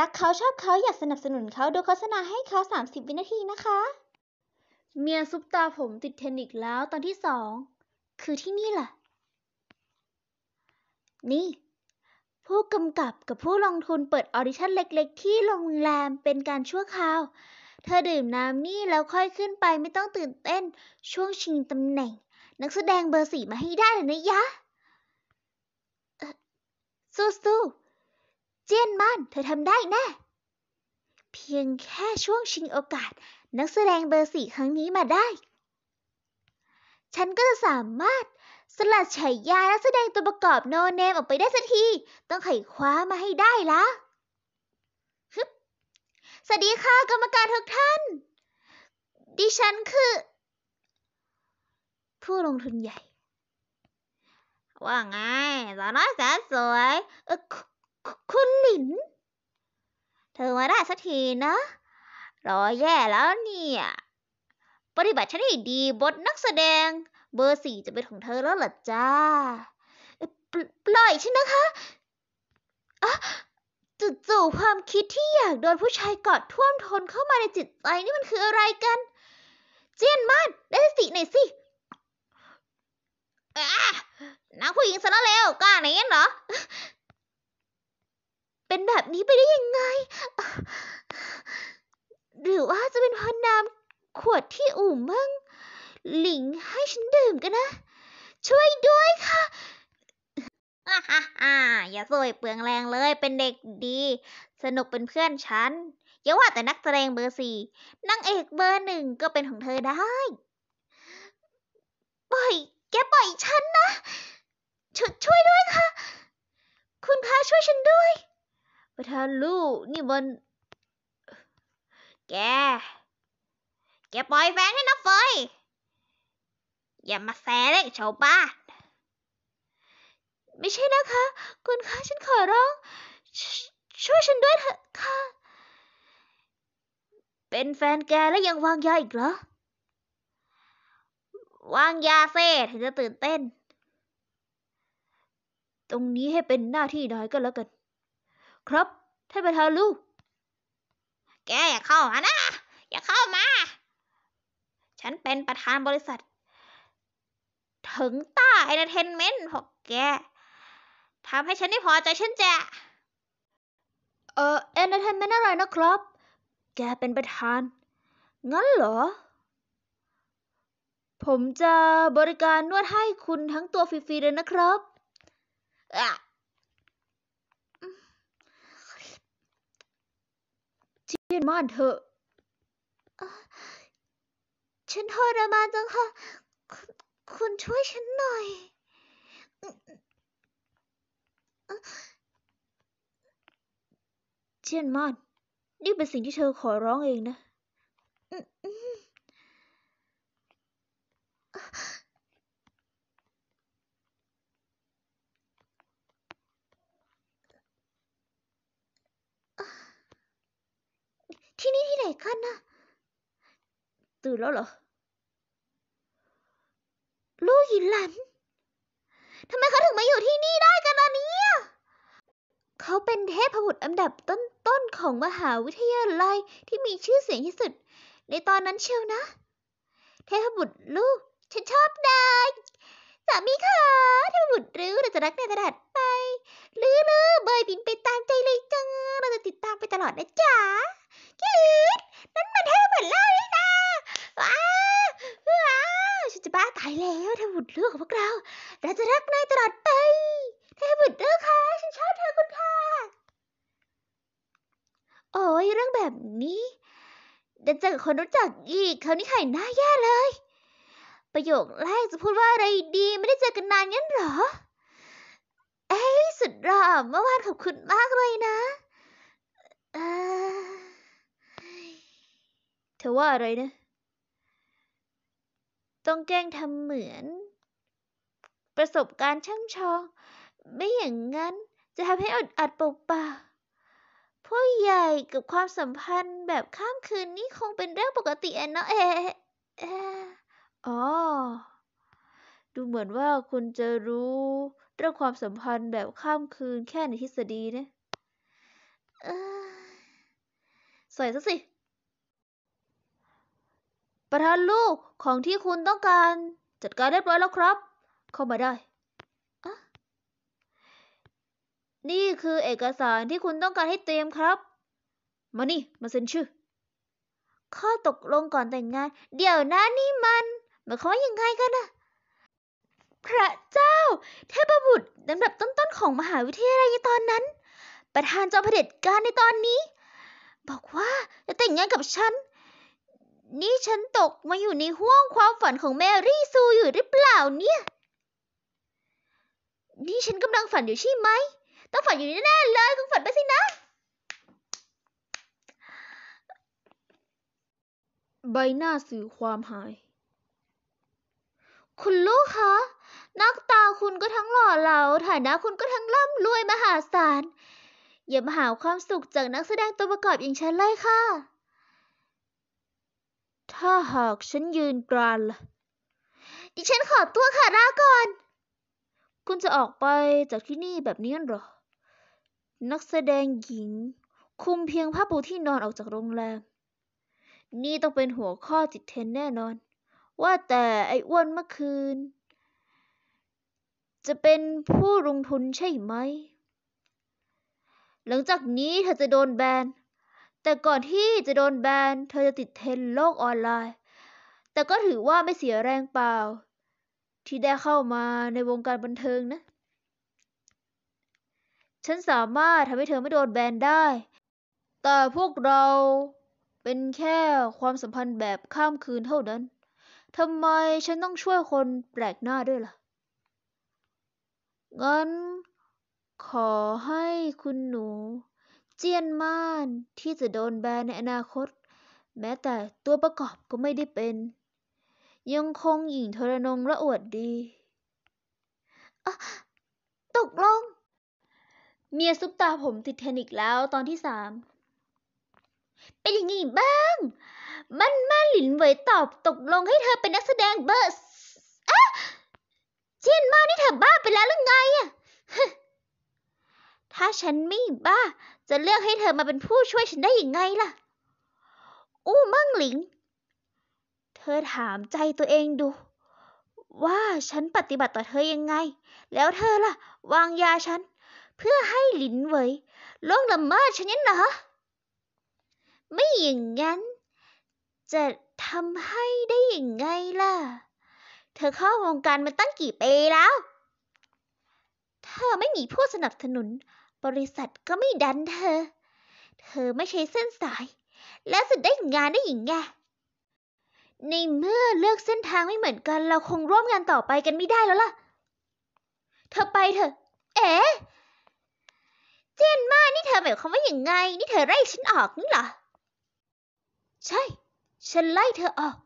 รักเขาชอบเขาอยากสนับสนุนเขาโดยโฆษณาให้เขา 30 วินาทีนะคะ เมียซุปตาผมติดเทนนิกแล้วตอนที่สองคือที่นี่แหละนี่ ผู้กำกับกับผู้ลงทุนเปิดออดิชั่นเล็กๆ ที่โรงแรมเป็นการชั่วคราว เธอดื่มน้ำนี่แล้วค่อยขึ้นไปไม่ต้องตื่นเต้นช่วงชิงตำแหน่ง นักแสดงเบอร์สี่มาให้ได้เลยนะยะสู้ๆเจี้ยนมันเธอทำได้แน่ เพียงแค่ช่วงชิงโอกาส นักแสดงเบอร์สี่ครั้งนี้มาได้ ฉันก็จะสามารถสลัดฉายานักแสดงตัวประกอบโนเนม ออกไปได้สักที ต้องไขคว้ามาให้ได้ละฮึสวัสดีค่ะกรรมการทุกท่าน ดิฉันคือ ผู้ลงทุนใหญ่ ว่าไง สาวน้อยแสนสวยเออินเธอมาได้สักทีนะ รอแย่แล้วเนี่ยปฏิบัติฉันให้ดีบทนักแสดงเบอร์สี่จะเป็นของเธอแล้วหรอจ้า ปล่อยฉันนะคะอะจู่ๆความคิดที่อยากโดนผู้ชายกอดท่วมทนเข้ามาในจิตใจนี่มันคืออะไรกัน เจียนมาดได้สิหน่อยสิ นักผู้หญิงซะแล้วกล้าไหนเหรอเป็นแบบนี้ไปได้ยังไง หรือว่าจะเป็นพอน้ำขวดที่อุ่มั่งหลิงให้ฉันดื่มกันนะ ช่วยด้วยค่ะาอย่าโวยเปลืองแรงเลย เป็นเด็กดี สนุกเป็นเพื่อนฉัน อย่าว่าแต่นักแสดงเบอร์สี่นางเอกเบอร์หนึ่งก็เป็นของเธอได้ฮัลโหลนี่มันแก แกปล่อยแฟนให้นะเฟยอย่ามาแซะเลยชาวบ้านไม่ใช่นะคะ คุณคะ ฉันขอร้อง ช่วยฉันด้วยเถอะค่ะ เป็นแฟนแกแล้วยังวางยาอีกเหรอ วางยาเซ่ถึงจะตื่นเต้น ตรงนี้ให้เป็นหน้าที่นายก็แล้วกัน ครับท่านปเธอรลูกแกอย่าเข้ามานะ อย่าเข้ามา ฉันเป็นประธานบริษัท ถึงต้าเอนเตอร์เทนเมนต์พวกแก ทำให้ฉันไม่พอใจฉันจะ เออเอนเตอร์เทนเมนต์อะไรนะครับ แกเป็นประธาน งั้นเหรอ ผมจะบริการนวดให้คุณทั้งตัวฟรีๆเลยนะครับยนม่านเถอะฉันทรมานจังค่ะคคุณช่วยฉันหน่อย เชียนมานนี่เป็นสิ่งที่เธอขอร้องเองนะื่นแล้วเหรอลูกหยินหลัน ทำไมเขาถึงมาอยู่ที่นี่ได้กันล่ะเนี่ยเขาเป็นเทพบุตรอันดับต้นๆของมหาวิทยาลัยที่มีชื่อเสียงที่สุด ในตอนนั้นเชียวนะ เทพบุตรลูกฉันชอบนายสามีค่ะเทพบุตรรู้เราจะรักในกระดาษไปลือลือเบยบินไปตามใจเลยจัง เราจะติดตามไปตลอดนะจ๊ะยิดนั่นมันเทพบุตรเลยนะว้าว้าฉันจะบ้าตายแล้วเทวุรเลือกของพวกเรา เราจะรักนายตลอดไปเทวุรเลือกค่ะฉันชอบเธอคุณค่ะโอ้ยเรื่องแบบนี้ดันเจอคนรู้จักอีกเขานี้ไข่หน้าแย่เลย ประโยคแรกจะพูดว่าอะไรดีไม่ได้เจอกันนานงั้นหรอเอ้ยสุดรอบเมื่อวานขอบคุณมากเลยนะเธอว่าอะไรนะต้องแกล้งทำเหมือน ประสบการณ์ช่างชอง ไม่อย่างนั้นจะทำให้อดอัดเปล่าๆผู้ใหญ่กับความสัมพันธ์แบบข้ามคืนนี่คงเป็นเรื่องปกติอเนาะเออ๋อดูเหมือนว่าคุณจะรู้เรื่องความสัมพันธ์แบบข้ามคืนแค่ในทฤษฎีนะสวยซะสิประธานลูกของที่คุณต้องการ จัดการเรียบร้อยแล้วครับ เข้ามาได้ นี่คือเอกสารที่คุณต้องการให้เตรียมครับมานี่ มาเซ็นชื่อข้อตกลงก่อนแต่งงาน เดี๋ยวนะนี่มันมาขออา่ายังไงกันนะพระเจ้า เทพบุตรลำดับต้นๆของมหาวิทยาลัยในตอนนั้น ประธานจอมเผด็จการในตอนนี้ บอกว่าจะแต่งงานกับฉันนี่ฉันตกมาอยู่ในห้วงความฝันของแมรี่ซูอยู่หรือเปล่าเนี่ยนี่ฉันกำลังฝันอยู่ใช่ไหมต้องฝันอยู่แน่ๆเลยคุณฝันไปสินะ ใบหน้าสื่อความหาย คุณลูกคะ นักตาคุณก็ทั้งหล่อเหลาฐานะคุณก็ทั้งร่ำรวยมหาศาลอย่ามาหาความสุขจากนักแสดงตัวประกอบอย่างฉันเลยค่ะถ้าหากฉันยืนกรานล่ะดิฉันขอตัวค่ะลาก่อน คุณจะออกไปจากที่นี่แบบนี้หรอ นักแสดงหญิง คุมเพียงผ้าปูที่นอนออกจากโรงแรมนี่ต้องเป็นหัวข้อจิตเทนแน่นอน ว่าแต่ไอ้อ้วนเมื่อคืน จะเป็นผู้ลงทุนใช่ไหม หลังจากนี้เธอจะโดนแบนแต่ก่อนที่จะโดนแบนเธอจะติดเทรนโลกออนไลน์ แต่ก็ถือว่าไม่เสียแรงเปล่า ที่ได้เข้ามาในวงการบันเทิงนะ ฉันสามารถทำให้เธอไม่โดนแบนได้ แต่พวกเราเป็นแค่ความสัมพันธ์แบบข้ามคืนเท่านั้นทำไมฉันต้องช่วยคนแปลกหน้าด้วยล่ะงั้น ขอให้คุณหนูเจียนม่านที่จะโดนแบนในอนาคต แม้แต่ตัวประกอบก็ไม่ได้เป็น ยังคงหญิงทรนงระอวดดีตกลง เมียซุปตาผมติดเทนิกแล้วตอนที่สาม เป็นอย่างงี้บ้าง มันมาหลินเหว้ตอบตกลงให้เธอเป็นนักแสดงเบอร์อะเจียนมานี่เธอบ้าไปแล้วหรือไงอะถ้าฉันไม่บ้าจะเลือกให้เธอมาเป็นผู้ช่วยฉันได้ยังไงล่ะ อู้มั่งหลิง เธอถามใจตัวเองดู ว่าฉันปฏิบัติต่อเธอยังไง แล้วเธอล่ะ วางยาฉัน เพื่อให้หลินเวยล่วงละเมิดฉันนันเหรอ ไม่อย่างนั้น จะทำให้ได้ยังไงล่ะ เธอเข้าวงการมาตั้งกี่ปีแล้ว เธอไม่มีผู้สนับสนุนบริษัทก็ไม่ดันเธอ เธอไม่ใช่เส้นสาย แล้วจะได้งานได้อย่างไง ในเมื่อเลือกเส้นทางไม่เหมือนกัน เราคงร่วมงานต่อไปกันไม่ได้แล้วล่ะ เธอไปเถอะ เอ๋เจนมานี่เธอหมายความว่าอย่างไง นี่เธอไล่ฉันออกนี่เหรอ ใช่ ฉันไล่เธอออก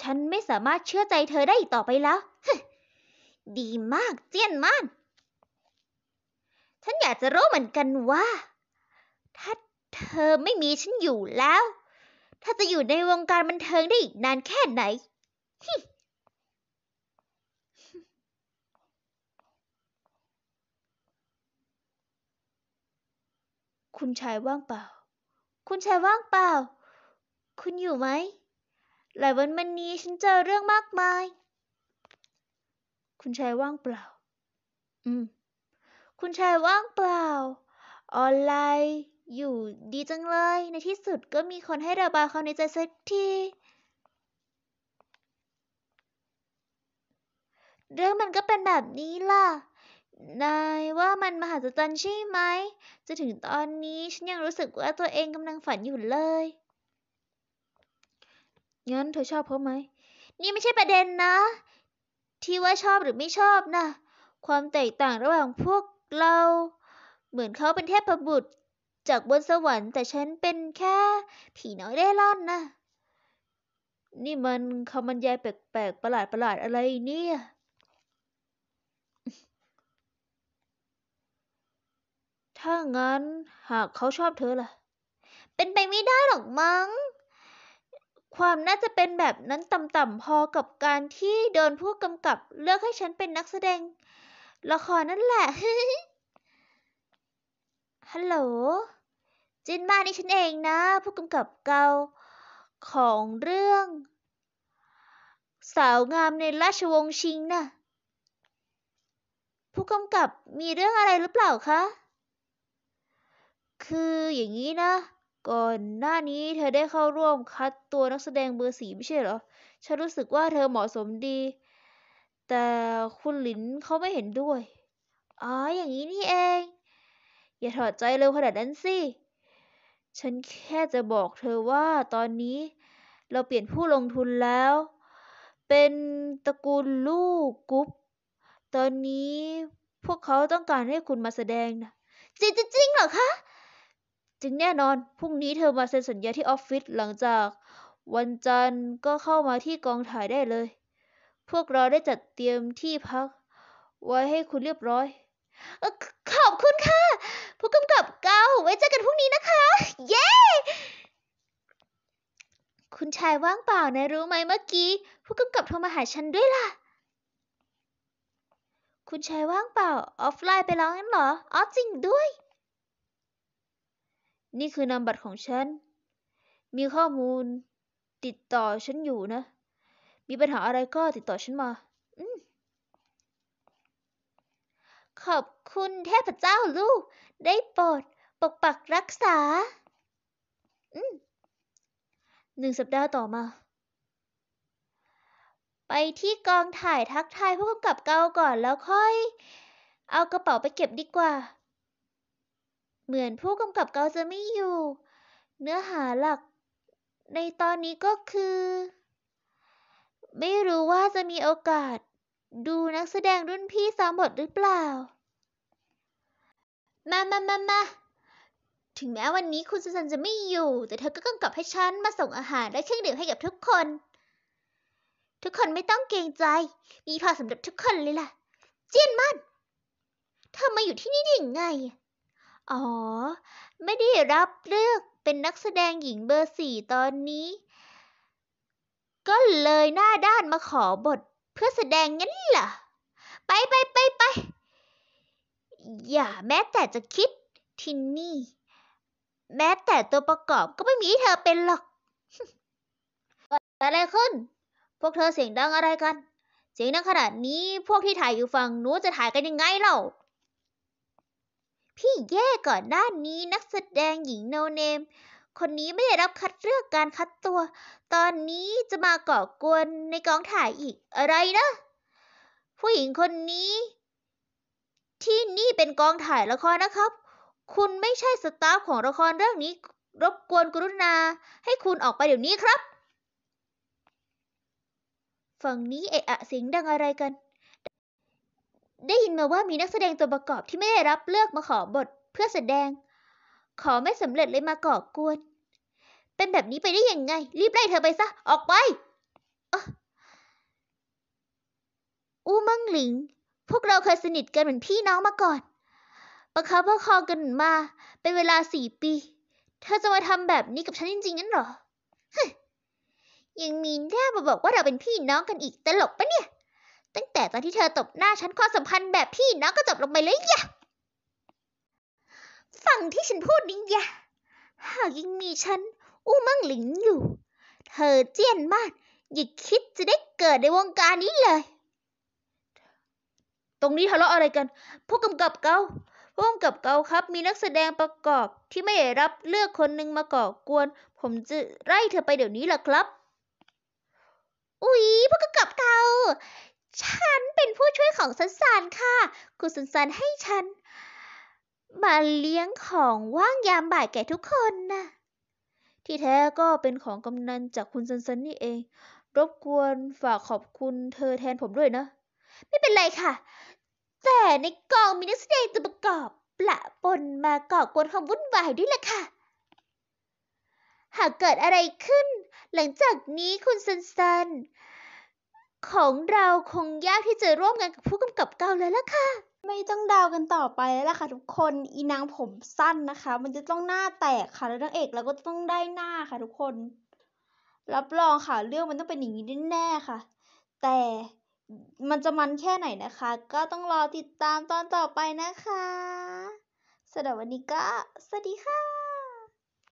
ฉันไม่สามารถเชื่อใจเธอได้อีกต่อไปแล้วดีมากเจียนมานอยากจะรู้เหมือนกันว่า ถ้าเธอไม่มีฉันอยู่แล้วเธอจะอยู่ในวงการบันเทิงได้อีกนานแค่ไหน คุณชายว่างเปล่า คุณชายว่างเปล่า คุณอยู่ไหมหลายวันมานี้ฉันเจอเรื่องมากมาย คุณชายว่างเปล่า อืมคุณชายว่างเปล่า ออนไลน์อยู่ดีจังเลยในที่สุดก็มีคนให้ระบายความในใจสักทีเรื่องมันก็เป็นแบบนี้ล่ะนายว่ามันมหัศจรรย์ใช่ไหมจะถึงตอนนี้ ฉันยังรู้สึก ว่าตัวเองกำลังฝันอยู่เลยงั้นเธอชอบเขาไหม นี่ไม่ใช่ประเด็นนะ ที่ว่าชอบหรือไม่ชอบนะความแตกต่างระหว่างพวกเราเหมือนเขาเป็นเทพบุตร จากบนสวรรค์แต่ฉันเป็นแค่ผีน้อยได้ร่อนนะ นี่มันคำบรรยายแปลกๆประหลาดๆอะไรเนี่ย ถ้างั้นหากเขาชอบเธอล่ะ เป็นไปไม่ได้หรอกมัง้ง ความน่าจะเป็นแบบนั้นต่ำๆพอกับการที่โดนผู้กำกับเลือกให้ฉันเป็นนักแสดงละครนั่นแหละ ฮัลโหล จินมานี่ฉันเองนะ ผู้กำกับเกาของเรื่อง สาวงามในราชวงศ์ชิงนะ่ะผู้กำกับมีเรื่องอะไรหรือเปล่าคะ คืออย่างนี้นะ ก่อนหน้านี้เธอได้เข้าร่วมคัดตัวนักแสดงเบอร์สีไม่ใช่เหรอ ฉันรู้สึกว่าเธอเหมาะสมดีแต่คุณหลินเขาไม่เห็นด้วย อ๋อ อย่างนี้นี่เอง อย่าถอดใจเร็วขนาดนั้นสิ ฉันแค่จะบอกเธอว่าตอนนี้เราเปลี่ยนผู้ลงทุนแล้ว เป็นตระกูลลูกกรุ๊ปตอนนี้พวกเขาต้องการให้คุณมาแสดงนะ จริงจริงเหรอคะจึงแน่นอนพรุ่งนี้เธอมาเซ็นสัญญาที่ออฟฟิศหลังจากวันจันทร์ก็เข้ามาที่กองถ่ายได้เลยพวกเราได้จัดเตรียมที่พัก ไว้ให้คุณเรียบร้อยขอบคุณค่ะผู้กำกับเกาไว้เจอกันพรุ่งนี้นะคะ เย้ คุณชายว่างเปล่านะรู้ไหมเมื่อกี้ผู้กำกับโทรมาหาฉันด้วยล่ะ คุณชายว่างเปล่าออฟไลน์ไปแล้วงั้นเหรออ๋อจริงด้วย นี่คือนามบัตรของฉัน มีข้อมูลติดต่อฉันอยู่นะมีปัญหาอะไรก็ติดต่อฉันมา อืม ขอบคุณเทพเจ้าลูก ได้โปรดปกปักรักษา อืมหนึ่งสัปดาห์ต่อมา ไปที่กองถ่ายทักทายผู้กำกับเกาก่อนแล้วค่อยเอากระเป๋าไปเก็บดีกว่า เหมือนผู้กำกับเกาจะไม่อยู่ เนื้อหาหลักในตอนนี้ก็คือไม่รู้ว่าจะมีโอกาส ดูนักแสดงรุ่นพี่ซ้อมบทหรือเปล่า มามามามาถึงแม้วันนี้คุณสุสันจะไม่อยู่ แต่เธอก็กำกับให้ฉันมาส่งอาหารและเครื่องดื่มให้กับทุกคน ทุกคนไม่ต้องเกรงใจ มีพอสำหรับทุกคนเลยล่ะเจียนมันเธอมาอยู่ที่นี่ได้ยังไง อ๋อ ไม่ได้รับเลือกเป็นนักแสดงหญิงเบอร์สี่ตอนนี้ก็เลยหน้าด้านมาขอบท เพื่อแสดงงั้นเหรอ ไปไปไปไป อย่าแม้แต่จะคิดทินนี่ แม้แต่ตัวประกอบก็ไม่มีเธอเป็นหรอก อะไรขึ้น พวกเธอเสียงดังอะไรกัน เสียงดังขนาดนี้พวกที่ถ่ายอยู่ฝั่งนู้นจะถ่ายกันยังไงเล่า พี่แย่ก่อนหน้านี้นักแสดงหญิงโนเนมคนนี้ไม่ได้รับคัดเลือกการคัดตัว ตอนนี้จะมาก่อกวนในกองถ่ายอีกอะไรนะ ผู้หญิงคนนี้ ที่นี่เป็นกองถ่ายละครนะครับ คุณไม่ใช่สตาฟของละครเรื่องนี้ รบกวนกรุณาให้คุณออกไปเดี๋ยวนี้ครับ ฝั่งนี้เอะอะเสียงดังอะไรกัน ได้ยินมาว่ามีนักแสดงตัวประกอบที่ไม่ได้รับเลือกมาขอบทเพื่อแสดงขอไม่สำเร็จเลยมาก่อกวน เป็นแบบนี้ไปได้ยังไง รีบไล่เธอไปซะ ออกไป อู้มังหลิง พวกเราเคยสนิทกันเหมือนพี่น้องมาก่อนประคับประคองกันมาเป็นเวลาสี่ปี เธอจะมาทำแบบนี้กับฉันจริงๆงั้นเหรอฮยังมีหน้ามาบอกว่าเราเป็นพี่น้องกันอีกตลกปะเนี่ย ตั้งแต่ตอนที่เธอตบหน้าฉันความสัมพันธ์แบบพี่น้องก็จบลงไปเลยย่ะฟังที่ฉันพูดนี้ยะหากยังมีฉันอู้มั่งหลิงอยู่ เธอเจียนมากอย่าคิดจะได้เกิดในวงการนี้เลย ตรงนี้ทะเลาะอะไรกันผู้กำกับเกาผู้กำกับเกาครับมีนักแสดงประกอบที่ไม่ได้รับเลือกคนหนึ่งมาก่อกวน ผมจะไล่เธอไปเดี๋ยวนี้ล่ะครับ อุ๊ยผู้กำกับเกาฉันเป็นผู้ช่วยของสันสานค่ะ คุณสันสานให้ฉันมาเลี้ยงของว่างยามบ่ายแก่ทุกคนนะที่แท้ก็เป็นของกำนันจากคุณซันซันนี่เอง รบกวนฝากขอบคุณเธอแทนผมด้วยนะไม่เป็นไรค่ะ แต่ในกองมีนักแสดงตัวประกอบประปนมาก่อกวนความวุ่นวายด้วยล่ะค่ะ หากเกิดอะไรขึ้น หลังจากนี้คุณซันซันของเราคงยากที่จะร่วมงานกับผู้กำกับเก่าเลยล่ะค่ะไม่ต้องเดากันต่อไปแล้วล่ะค่ะ ทุกคน อีนางผมสั้นนะคะ มันจะต้องหน้าแตกค่ะแล้วนางเอกเราก็ต้องได้หน้าค่ะ ทุกคน รับรองค่ะเรื่องมันต้องเป็นอย่างนี้แน่ๆค่ะ แต่ มันจะมันแค่ไหนนะคะ ก็ต้องรอติดตามตอนต่อไปนะคะสำหรับวันนี้ก็สวัสดีค่ะ